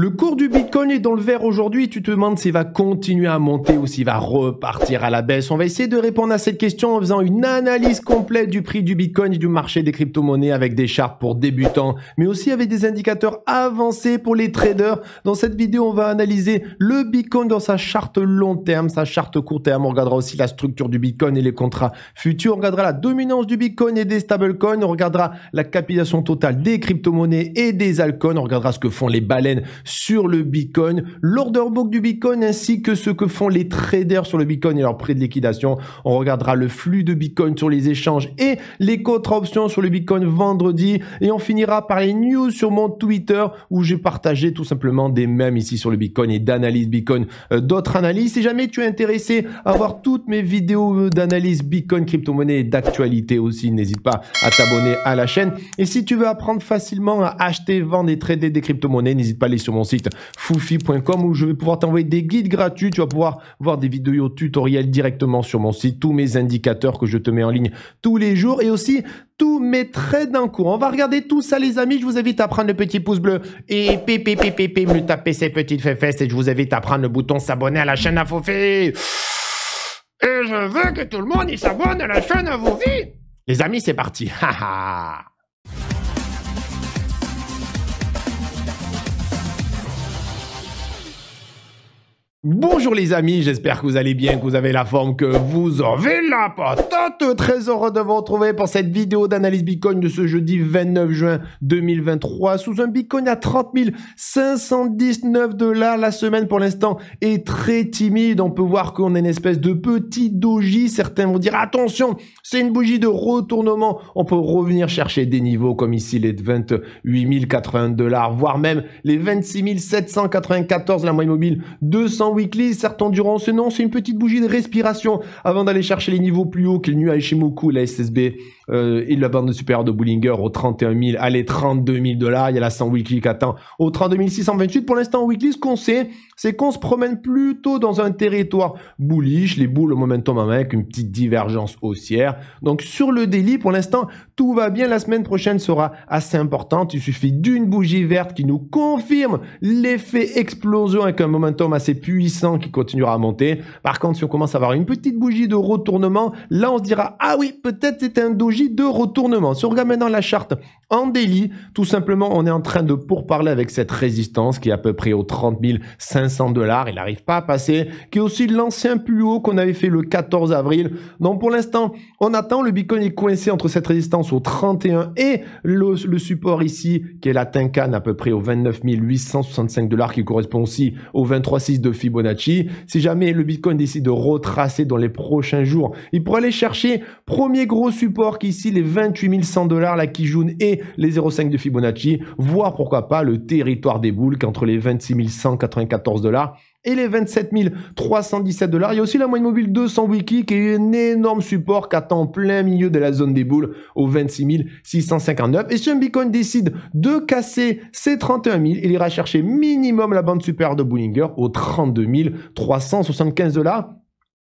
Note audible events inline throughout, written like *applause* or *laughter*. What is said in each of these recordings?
Le cours du Bitcoin est dans le vert aujourd'hui. Tu te demandes s'il va continuer à monter ou s'il va repartir à la baisse. On va essayer de répondre à cette question en faisant une analyse complète du prix du Bitcoin et du marché des crypto-monnaies avec des chartes pour débutants, mais aussi avec des indicateurs avancés pour les traders. Dans cette vidéo, on va analyser le Bitcoin dans sa charte long terme, sa charte court terme. On regardera aussi la structure du Bitcoin et les contrats futurs. On regardera la dominance du Bitcoin et des stablecoins. On regardera la capitalisation totale des crypto-monnaies et des altcoins. On regardera ce que font les baleines sur le Bitcoin, l'order book du Bitcoin ainsi que ce que font les traders sur le Bitcoin et leur prix de liquidation. On regardera le flux de Bitcoin sur les échanges et les contre-options sur le Bitcoin vendredi. Et on finira par les news sur mon Twitter où j'ai partagé tout simplement des mèmes ici sur le Bitcoin et d'analyse Bitcoin, euh, d'autres analyses. Si jamais tu es intéressé à voir toutes mes vidéos euh, d'analyse Bitcoin, crypto-monnaie et d'actualité aussi, n'hésite pas à t'abonner à la chaîne. Et si tu veux apprendre facilement à acheter, vendre et trader des crypto-monnaies, n'hésite pas à aller sur mon site foufi.com où je vais pouvoir t'envoyer des guides gratuits. Tu vas pouvoir voir des vidéos tutoriels directement sur mon site, tous mes indicateurs que je te mets en ligne tous les jours et aussi tous mes trades d'un cours, On va regarder tout ça, les amis. Je vous invite à prendre le petit pouce bleu et pépépépépé, me taper ces petites fesses et je vous invite à prendre le bouton s'abonner à la chaîne à Foufi. Et je veux que tout le monde s'abonne à la chaîne à Les amis, c'est parti. Bonjour les amis, j'espère que vous allez bien, que vous avez la forme, que vous avez la patate. Très heureux de vous retrouver pour cette vidéo d'analyse Bitcoin de ce jeudi 29 juin 2023 sous un Bitcoin à 30 519 dollars la semaine pour l'instant est très timide. On peut voir qu'on est une espèce de petit doji. Certains vont dire attention, c'est une bougie de retournement. On peut revenir chercher des niveaux comme ici les 28 080 dollars, voire même les 26 794 la moyenne mobile 200 weekly, certains endurance. Non, c'est une petite bougie de respiration avant d'aller chercher les niveaux plus hauts qu'il n'y a chez et la SSB. Euh, et la bande supérieure de Bullinger aux 31 000, allez, 32 000 dollars, il y a la 100 weekly qui attend au 32 628. Pour l'instant, weekly, ce qu'on sait, c'est qu'on se promène plutôt dans un territoire bullish, les boules au momentum avec une petite divergence haussière. Donc sur le daily pour l'instant, tout va bien. La semaine prochaine sera assez importante. Il suffit d'une bougie verte qui nous confirme l'effet explosion avec un momentum assez puissant qui continuera à monter. Par contre, si on commence à avoir une petite bougie de retournement, là, on se dira, ah oui, peut-être c'est un doji de retournement. Si on regarde maintenant la charte en délit. Tout simplement, on est en train de pourparler avec cette résistance qui est à peu près aux 30 500 dollars. Il n'arrive pas à passer, qui est aussi l'ancien plus haut qu'on avait fait le 14 avril. Donc pour l'instant, on attend. Le Bitcoin est coincé entre cette résistance au 31 et le, support ici, qui est la Tinkan à peu près aux 29 865 dollars, qui correspond aussi au 23,6 de Fibonacci. Si jamais le Bitcoin décide de retracer dans les prochains jours, il pourrait aller chercher premier gros support qui est ici les 28 100 dollars, la Kijun et les 0,5 de Fibonacci, voire pourquoi pas le territoire des boules entre les 26 194 dollars et les 27 317 dollars. Il y a aussi la moyenne mobile 200 wiki qui est un énorme support qu'attend attend plein milieu de la zone des boules aux 26 659. Et si un Bitcoin décide de casser ces 31 000, il ira chercher minimum la bande supérieure de Bullinger aux 32 375 dollars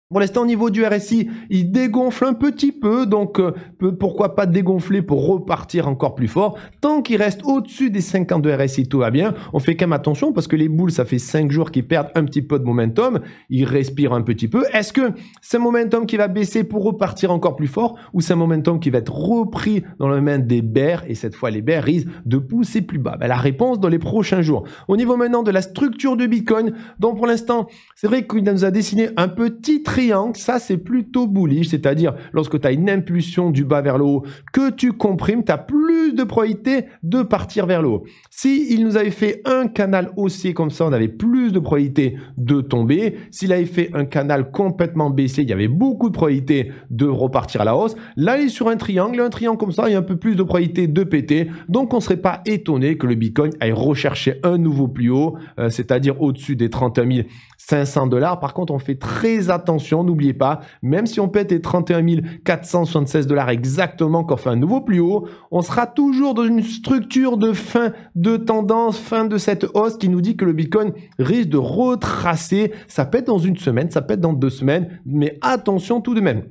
pour l'instant, au niveau du RSI, il dégonfle un petit peu, donc euh, pourquoi pas dégonfler pour repartir encore plus fort. Tant qu'il reste au-dessus des 50 de RSI, tout va bien. On fait quand même attention parce que les boules, ça fait 5 jours qu'ils perdent un petit peu de momentum. Ils respirent un petit peu. Est-ce que c'est un momentum qui va baisser pour repartir encore plus fort ou c'est un momentum qui va être repris dans la main des bears et cette fois les bears risquent de pousser plus bas ben, La réponse dans les prochains jours. Au niveau maintenant de la structure de Bitcoin, donc pour l'instant, c'est vrai qu'il nous a dessiné un petit trait triangle, ça c'est plutôt bullish, c'est-à-dire lorsque tu as une impulsion du bas vers le haut, que tu comprimes, tu as plus plus de probabilité de partir vers le haut. S'il nous avait fait un canal haussier comme ça, on avait plus de probabilité de tomber. S'il avait fait un canal complètement baissé il y avait beaucoup de probabilité de repartir à la hausse. Là, il est sur un triangle, un triangle comme ça, il y a un peu plus de probabilité de péter. Donc, on ne serait pas étonné que le Bitcoin aille rechercher un nouveau plus haut, euh, c'est-à-dire au-dessus des 31 500 dollars. Par contre, on fait très attention, n'oubliez pas, même si on pète les 31 476 dollars exactement, qu'on fait un nouveau plus haut, on sera toujours dans une structure de fin de tendance, fin de cette hausse qui nous dit que le Bitcoin risque de retracer. Ça peut être dans une semaine, ça peut être dans deux semaines, mais attention tout de même.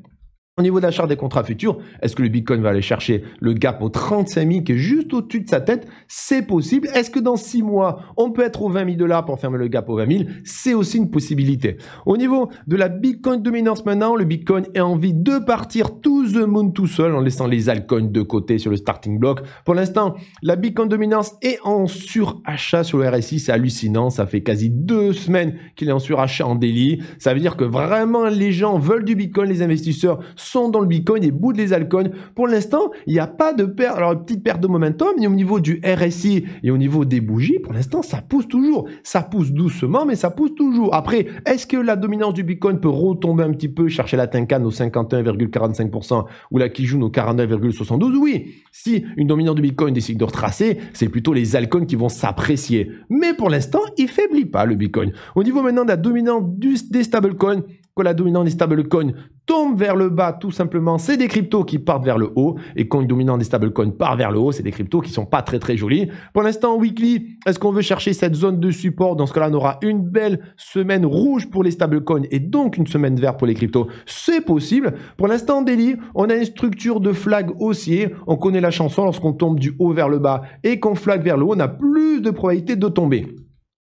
Au niveau de des contrats futurs, est-ce que le Bitcoin va aller chercher le gap au 35 000 qui est juste au-dessus de sa tête C'est possible. Est-ce que dans 6 mois, on peut être aux 20 000 dollars pour fermer le gap aux 20 000 C'est aussi une possibilité. Au niveau de la Bitcoin dominance maintenant, le Bitcoin a envie de partir tout the moon tout seul en laissant les altcoins de côté sur le starting block. Pour l'instant, la Bitcoin dominance est en surachat sur le RSI. C'est hallucinant. Ça fait quasi deux semaines qu'il est en surachat en délit. Ça veut dire que vraiment les gens veulent du Bitcoin, les investisseurs sont dans le Bitcoin et bout les altcoins. Pour l'instant, il n'y a pas de perte. Alors, une petite perte de momentum, mais au niveau du RSI et au niveau des bougies, pour l'instant, ça pousse toujours. Ça pousse doucement, mais ça pousse toujours. Après, est-ce que la dominance du Bitcoin peut retomber un petit peu, chercher la Tinkan au 51,45% ou la Kijun au 49,72 Oui. Si une dominance du Bitcoin décide de retracer, c'est plutôt les altcoins qui vont s'apprécier. Mais pour l'instant, il faiblit pas le Bitcoin. Au niveau maintenant de la dominance des stablecoins, quand la dominante des stablecoins tombe vers le bas, tout simplement, c'est des cryptos qui partent vers le haut. Et quand une dominante des stablecoins part vers le haut, c'est des cryptos qui sont pas très très jolies. Pour l'instant, weekly, est-ce qu'on veut chercher cette zone de support Dans ce cas-là, on aura une belle semaine rouge pour les stablecoins et donc une semaine verte pour les cryptos. C'est possible. Pour l'instant, daily, on a une structure de flag haussier. On connaît la chanson lorsqu'on tombe du haut vers le bas et qu'on flag vers le haut, on a plus de probabilité de tomber.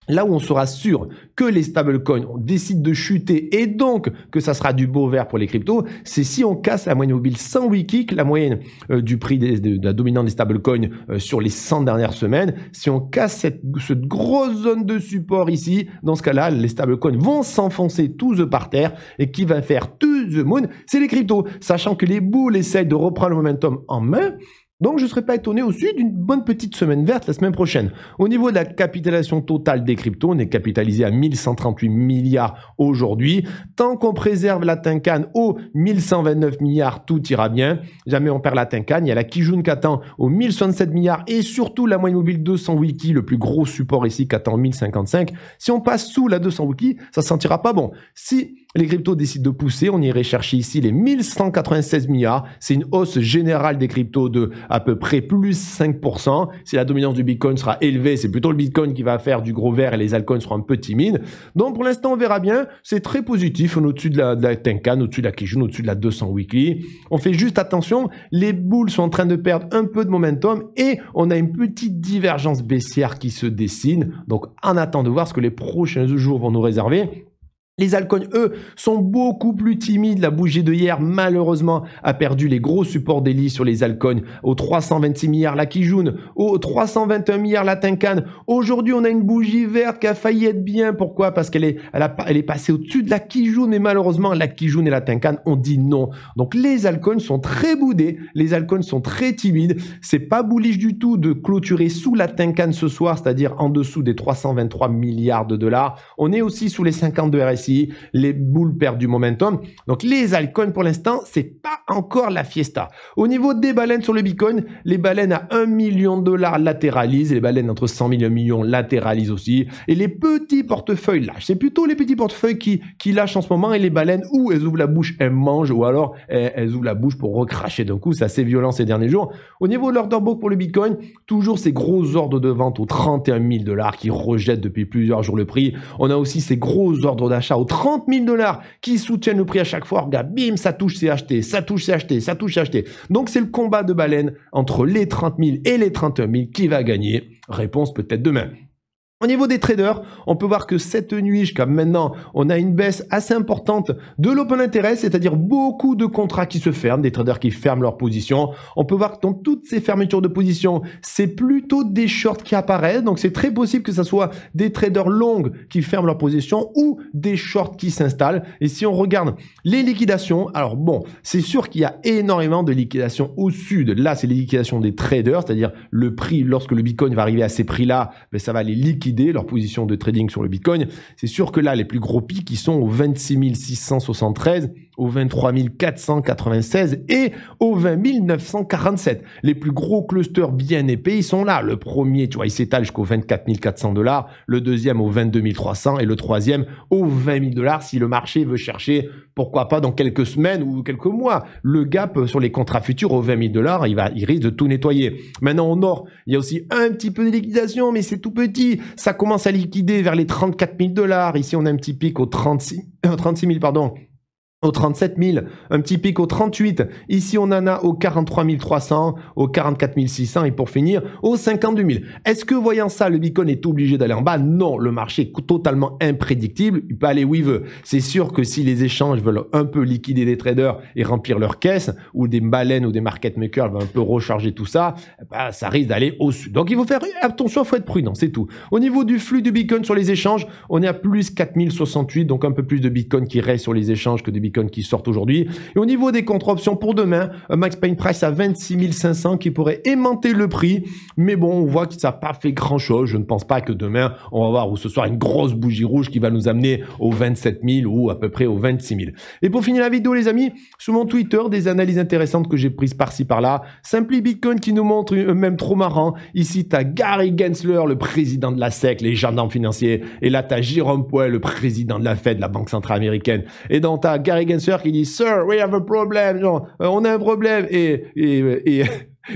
Là où on sera sûr que les stablecoins décident de chuter et donc que ça sera du beau vert pour les cryptos, c'est si on casse la moyenne mobile 100 wiki, la moyenne euh, du prix des, de, la dominante des stablecoins euh, sur les 100 dernières semaines. Si on casse cette, grosse zone de support ici, dans ce cas-là, les stablecoins vont s'enfoncer tous par terre et qui va faire tout the monde, c'est les cryptos. Sachant que les boules essaient de reprendre le momentum en main, donc je ne serais pas étonné aussi d'une bonne petite semaine verte la semaine prochaine. Au niveau de la capitalisation totale des cryptos, on est capitalisé à 1138 milliards aujourd'hui. Tant qu'on préserve la Tincane aux 1129 milliards, tout ira bien. Jamais on perd la Tinkan. Il y a la Kijun qui attend aux 1067 milliards et surtout la moyenne mobile 200 wiki, le plus gros support ici qui attend 1055. Si on passe sous la 200 wiki, ça ne sentira pas bon. Si les cryptos décident de pousser, on irait chercher ici les 1196 milliards, c'est une hausse générale des cryptos de à peu près plus 5%. Si la dominance du Bitcoin sera élevée, c'est plutôt le Bitcoin qui va faire du gros vert et les altcoins seront un peu timides. Donc pour l'instant, on verra bien, c'est très positif, on au-dessus de la, de la Tenkan, au-dessus de la Kijun, au-dessus de la 200 weekly. On fait juste attention, les boules sont en train de perdre un peu de momentum et on a une petite divergence baissière qui se dessine. Donc en attendant de voir ce que les prochains jours vont nous réserver, les Alcognes, eux, sont beaucoup plus timides. La bougie de hier, malheureusement, a perdu les gros supports d'Eli sur les Alcognes. Au 326 milliards la Kijun au 321 milliards la Tincane. Aujourd'hui, on a une bougie verte qui a failli être bien. Pourquoi Parce qu'elle est, elle est passée au-dessus de la Kijun Et malheureusement, la Kijun et la Tincane ont dit non. Donc les Alcognes sont très boudés. Les Alcognes sont très timides. C'est pas bullish du tout de clôturer sous la Tincane ce soir, c'est-à-dire en dessous des 323 milliards de dollars. On est aussi sous les 52 RSI les boules perdent du momentum. Donc les altcoins pour l'instant, c'est pas encore la fiesta. Au niveau des baleines sur le Bitcoin, les baleines à 1 million de dollars latéralisent, les baleines entre 100 millions et 1 million latéralisent aussi, et les petits portefeuilles lâchent. C'est plutôt les petits portefeuilles qui, lâchent en ce moment, et les baleines, ou elles ouvrent la bouche, elles mangent, ou alors elles, ouvrent la bouche pour recracher d'un coup, c'est assez violent ces derniers jours. Au niveau de l'order book pour le Bitcoin, toujours ces gros ordres de vente aux 31 000 dollars qui rejettent depuis plusieurs jours le prix. On a aussi ces gros ordres d'achat aux 30 000 dollars qui soutiennent le prix à chaque fois. Regarde, bim, ça touche, c'est acheté, ça touche, c'est acheté, ça touche, c'est acheté. Donc c'est le combat de baleine entre les 30 000 et les 31 000 qui va gagner. Réponse peut-être demain. Au niveau des traders, on peut voir que cette nuit jusqu'à maintenant, on a une baisse assez importante de l'open interest, c'est-à-dire beaucoup de contrats qui se ferment, des traders qui ferment leurs positions. On peut voir que dans toutes ces fermetures de positions, c'est plutôt des shorts qui apparaissent, donc c'est très possible que ce soit des traders longs qui ferment leurs positions ou des shorts qui s'installent. Et si on regarde les liquidations, alors bon, c'est sûr qu'il y a énormément de liquidations au sud. Là, c'est les liquidations des traders, c'est-à-dire le prix, lorsque le Bitcoin va arriver à ces prix-là, ben, ça va les liquider leur position de trading sur le Bitcoin. C'est sûr que là, les plus gros pics, ils sont au 26 673 au 23 496 et au 20 947. Les plus gros clusters bien épais, ils sont là. Le premier, tu vois, il s'étale jusqu'au 24 400 dollars, le deuxième au 22 300 et le troisième au 20 000 dollars si le marché veut chercher, pourquoi pas, dans quelques semaines ou quelques mois, le gap sur les contrats futurs au 20 000 dollars, il, va, il risque de tout nettoyer. Maintenant, au nord, il y a aussi un petit peu de liquidation, mais c'est tout petit. Ça commence à liquider vers les 34 000 dollars. Ici, on a un petit pic au 36, 000, euh, pardon au 37 000, un petit pic au 38. Ici, on en a au 43 300, au 44 600 et pour finir, au 52 000. Est-ce que voyant ça, le Bitcoin est obligé d'aller en bas Non, le marché est totalement imprédictible. Il peut aller où il veut. C'est sûr que si les échanges veulent un peu liquider des traders et remplir leurs caisses, ou des baleines ou des market makers veulent un peu recharger tout ça, eh ben, ça risque d'aller au sud. Donc, il faut faire eh, attention, il faut être prudent, c'est tout. Au niveau du flux du Bitcoin sur les échanges, on est à plus 4068, donc un peu plus de Bitcoin qui reste sur les échanges que de Bitcoin qui sortent aujourd'hui. Et au niveau des contre-options pour demain, euh, Max Payne Price à 26 500 qui pourrait aimanter le prix. Mais bon, on voit que ça n'a pas fait grand-chose. Je ne pense pas que demain, on va voir ou ce soir une grosse bougie rouge qui va nous amener aux 27 000 ou à peu près aux 26 000. Et pour finir la vidéo, les amis, sur mon Twitter, des analyses intéressantes que j'ai prises par-ci par-là. Simply Bitcoin qui nous montre euh, même trop marrant. Ici, tu as Gary Gensler, le président de la SEC, les gendarmes financiers. Et là, as Jérôme Poel, le président de la Fed, la Banque Centrale Américaine. Et dans ta Gary qui dit Sir, we have a problem. Euh, on a un problème. et, *laughs* et,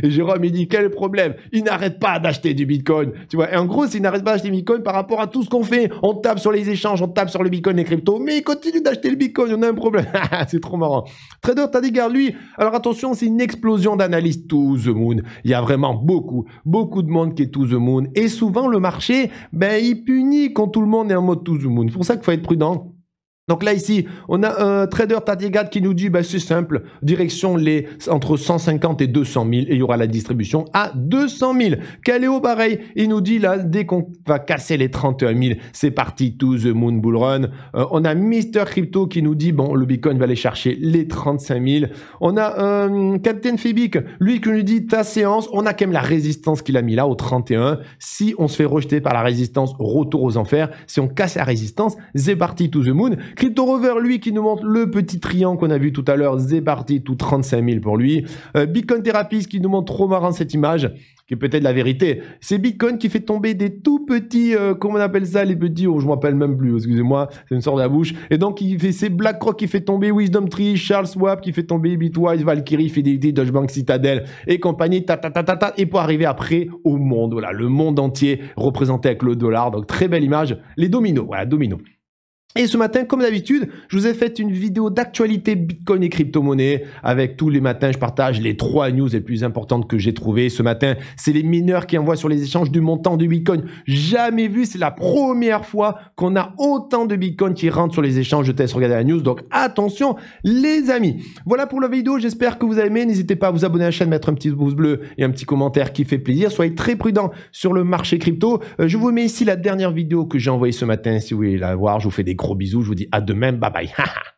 Jérôme, il dit, quel problème Il n'arrête pas d'acheter du Bitcoin. Tu vois, et en gros, s'il n'arrête pas d'acheter Bitcoin par rapport à tout ce qu'on fait, on tape sur les échanges, on tape sur le Bitcoin, les cryptos, mais il continue d'acheter le Bitcoin, on a un problème. *laughs* c'est trop marrant. Trader Tadigar, lui, alors attention, c'est une explosion d'analystes to the moon. Il y a vraiment beaucoup, beaucoup de monde qui est to the moon. Et souvent, le marché, ben, il punit quand tout le monde est en mode to the moon. C'est pour ça qu'il faut être prudent donc là ici, on a un trader Tadigat qui nous dit, bah, c'est simple, direction les entre 150 et 200 000 et il y aura la distribution à 200 000. Caléo pareil, il nous dit là, dès qu'on va casser les 31 000, c'est parti, to the moon bull run. Euh, on a Mister Crypto qui nous dit, bon, le Bitcoin va aller chercher les 35 000. On a euh, Captain Fibic, lui qui nous dit, ta séance, on a quand même la résistance qu'il a mis là au 31. Si on se fait rejeter par la résistance, retour aux enfers. Si on casse la résistance, c'est parti, to the moon. Crypto Rover, lui, qui nous montre le petit triangle qu'on a vu tout à l'heure, c'est parti, tout 35 000 pour lui. Euh, Bitcoin Therapist, qui nous montre trop marrant cette image, qui est peut-être la vérité. C'est Bitcoin qui fait tomber des tout petits, euh, comment on appelle ça, les petits, oh, je m'appelle même plus, excusez-moi, c'est une sorte de la bouche. Et donc, il fait, c'est BlackRock qui fait tomber Wisdom Tree, Charles Schwab qui fait tomber Bitwise, Valkyrie, Fidelity, Deutsche Bank, Citadel et compagnie, ta, ta, ta, ta, et pour arriver après au monde, voilà, le monde entier représenté avec le dollar. Donc, très belle image. Les dominos, voilà, dominos. Et ce matin, comme d'habitude, je vous ai fait une vidéo d'actualité Bitcoin et crypto-monnaie. Avec tous les matins, je partage les trois news les plus importantes que j'ai trouvées. Ce matin, c'est les mineurs qui envoient sur les échanges du montant de Bitcoin. Jamais vu, c'est la première fois qu'on a autant de Bitcoin qui rentre sur les échanges. Je teste regarder la news, donc attention les amis. Voilà pour la vidéo, j'espère que vous avez aimé. N'hésitez pas à vous abonner à la chaîne, mettre un petit pouce bleu et un petit commentaire qui fait plaisir. Soyez très prudent sur le marché crypto. Euh, je vous mets ici la dernière vidéo que j'ai envoyée ce matin. Si vous voulez la voir, je vous fais des gros bisous. Je vous dis à demain. Bye bye. *laughs*